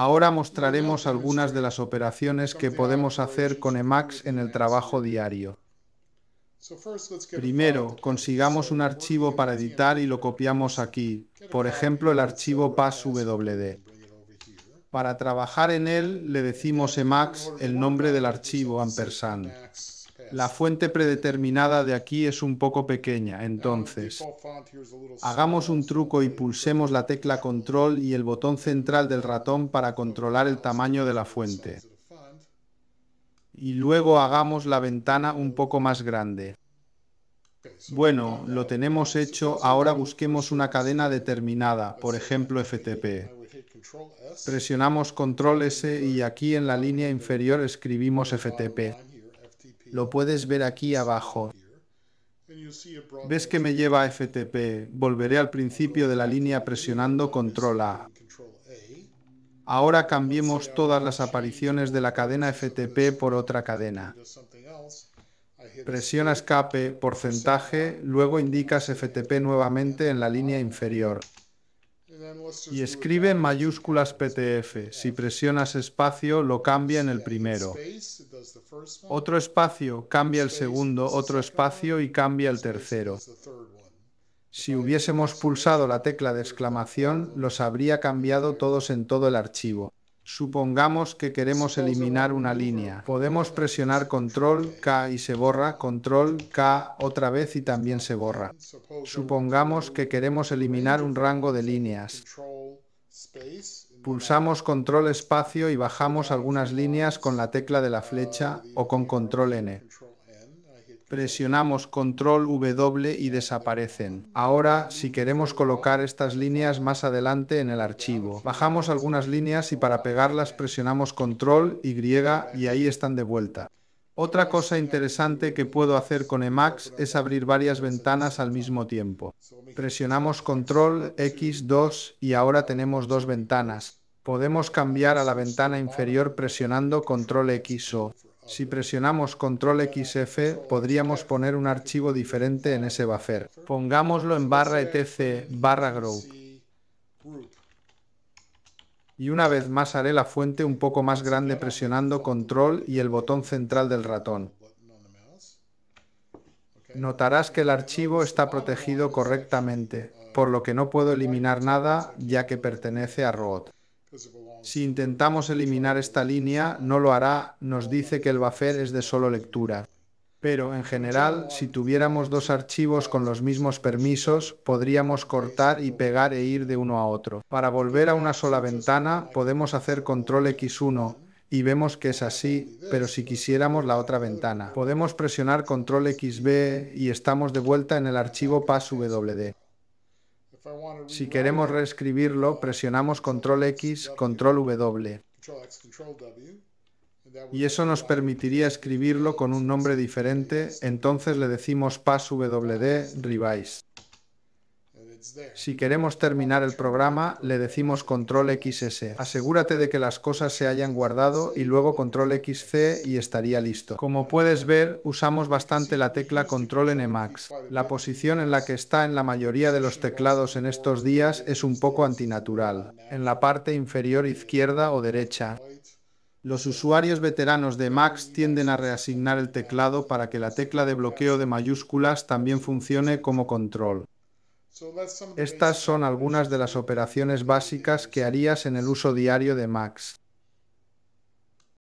Ahora mostraremos algunas de las operaciones que podemos hacer con Emacs en el trabajo diario. Primero, consigamos un archivo para editar y lo copiamos aquí, por ejemplo el archivo passwd. Para trabajar en él le decimos Emacs el nombre del archivo ampersand la fuente predeterminada de aquí es un poco pequeña, entonces hagamos un truco y pulsemos la tecla control y el botón central del ratón para controlar el tamaño de la fuente. Y luego hagamos la ventana un poco más grande. Bueno, lo tenemos hecho, ahora busquemos una cadena determinada, por ejemplo FTP. Presionamos control S y aquí en la línea inferior escribimos FTP. Lo puedes ver aquí abajo. Ves que me lleva FTP. Volveré al principio de la línea presionando control A. Ahora cambiemos todas las apariciones de la cadena FTP por otra cadena. Presiona escape, porcentaje, luego indicas FTP nuevamente en la línea inferior y escribe mayúsculas PTF. Si presionas espacio, lo cambia en el primero. Otro espacio, cambia el segundo, otro espacio y cambia el tercero. Si hubiésemos pulsado la tecla de exclamación, los habría cambiado todos en todo el archivo. Supongamos que queremos eliminar una línea. Podemos presionar control K y se borra, control K otra vez y también se borra. Supongamos que queremos eliminar un rango de líneas. Pulsamos control espacio y bajamos algunas líneas con la tecla de la flecha o con control N presionamos control W y desaparecen. Ahora, si queremos colocar estas líneas más adelante en el archivo, bajamos algunas líneas y para pegarlas presionamos control Y y ahí están de vuelta. Otra cosa interesante que puedo hacer con Emacs es abrir varias ventanas al mismo tiempo. Presionamos control X2 y ahora tenemos dos ventanas. Podemos cambiar a la ventana inferior presionando control X o si presionamos control XF, podríamos poner un archivo diferente en ese buffer. Pongámoslo en barra etc barra Y una vez más haré la fuente un poco más grande presionando control y el botón central del ratón. Notarás que el archivo está protegido correctamente, por lo que no puedo eliminar nada ya que pertenece a Root. Si intentamos eliminar esta línea, no lo hará, nos dice que el buffer es de solo lectura. Pero, en general, si tuviéramos dos archivos con los mismos permisos, podríamos cortar y pegar e ir de uno a otro. Para volver a una sola ventana, podemos hacer control X1 y vemos que es así, pero si quisiéramos la otra ventana. Podemos presionar control XB y estamos de vuelta en el archivo passwd. Si queremos reescribirlo, uh, presionamos control X, control W. Y eso nos permitiría escribirlo con un nombre diferente, entonces le decimos PassWD Revise. Si queremos terminar el programa, le decimos control XS. Asegúrate de que las cosas se hayan guardado y luego control XC y estaría listo. Como puedes ver, usamos bastante la tecla control en Emacs. La posición en la que está en la mayoría de los teclados en estos días es un poco antinatural, en la parte inferior izquierda o derecha. Los usuarios veteranos de Max tienden a reasignar el teclado para que la tecla de bloqueo de mayúsculas también funcione como control. Estas son algunas de las operaciones básicas que harías en el uso diario de Max.